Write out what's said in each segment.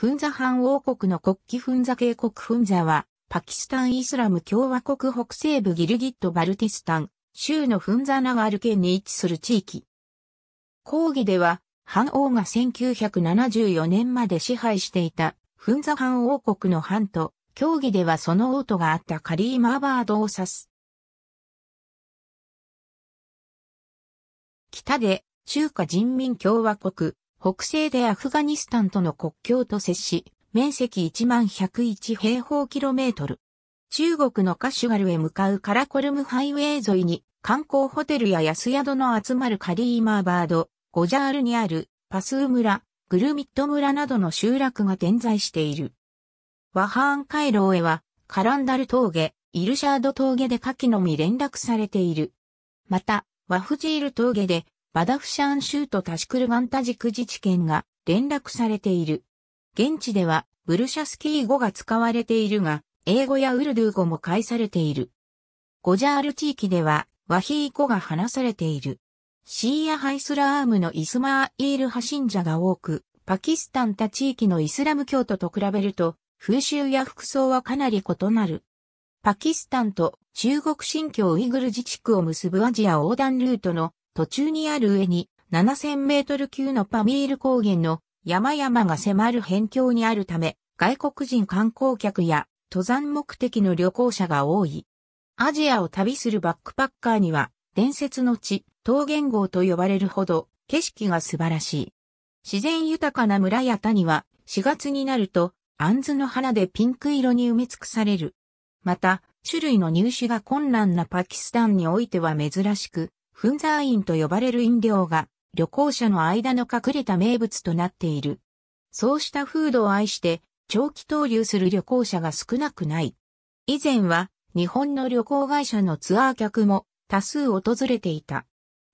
フンザ藩王国の国旗フンザ渓谷フンザは、パキスタンイスラム共和国北西部ギルギットバルティスタン、州のフンザナガール県に位置する地域。講義では、藩王が1974年まで支配していた、フンザ藩王国の藩と、協議ではその王都があったカリーマーバードを指す。北で、中華人民共和国、北西でアフガニスタンとの国境と接し、面積1101平方キロメートル。中国のカシュガルへ向かうカラコルムハイウェイ沿いに観光ホテルや安宿の集まるカリーマーバード、ゴジャールにあるパスー村、グルミット村などの集落が点在している。ワハーン回廊へはカランダル峠、イルシャード峠で夏季のみ連絡されている。また、ワフジール峠でバダフシャン州とタシクルガンタジク自治県が連絡されている。現地ではブルシャスキー語が使われているが、英語やウルドゥー語も介されている。ゴジャール地域ではワヒー語が話されている。シーアハイスラームのイスマーイール派信者が多く、パキスタン他地域のイスラム教徒と比べると、風習や服装はかなり異なる。パキスタンと中国新疆ウイグル自治区を結ぶアジア横断ルートの途中にある上に7000メートル級のパミール高原の山々が迫る辺境にあるため、外国人観光客や登山目的の旅行者が多い。アジアを旅するバックパッカーには伝説の地、桃源郷と呼ばれるほど景色が素晴らしい。自然豊かな村や谷は4月になると、アンズの花でピンク色に埋め尽くされる。また、種類の入手が困難なパキスタンにおいては珍しく、粉インと呼ばれる飲料が旅行者の間の隠れた名物となっている。そうした風土を愛して長期投留する旅行者が少なくない。以前は日本の旅行会社のツアー客も多数訪れていた。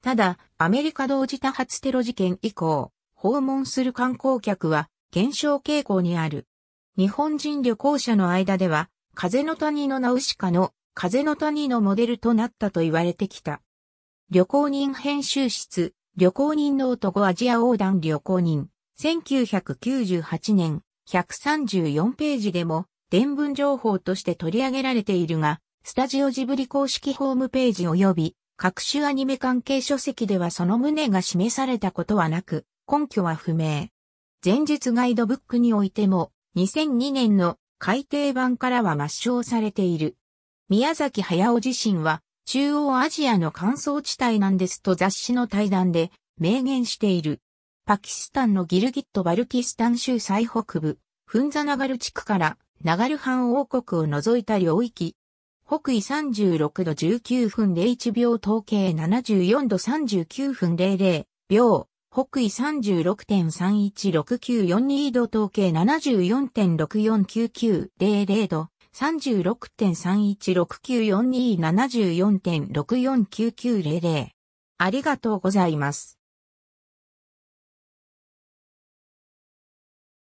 ただ、アメリカ同時多発テロ事件以降、訪問する観光客は減少傾向にある。日本人旅行者の間では、風の谷のナウシカの風の谷のモデルとなったと言われてきた。旅行人編集室、旅行人の男アジア横断旅行人、1998年、134ページでも、伝文情報として取り上げられているが、スタジオジブリ公式ホームページ及び、各種アニメ関係書籍ではその旨が示されたことはなく、根拠は不明。前述ガイドブックにおいても、2002年の改訂版からは抹消されている。宮崎駿自身は、中央アジアの乾燥地帯なんですと雑誌の対談で明言している。パキスタンのギルギット・バルキスタン州最北部、フンザナガル地区からナガルハン王国を除いた領域。北緯36度19分01秒統計74度39分00秒。北緯36.316942度統計74.649900度。36.31694274.649900。ありがとうございます。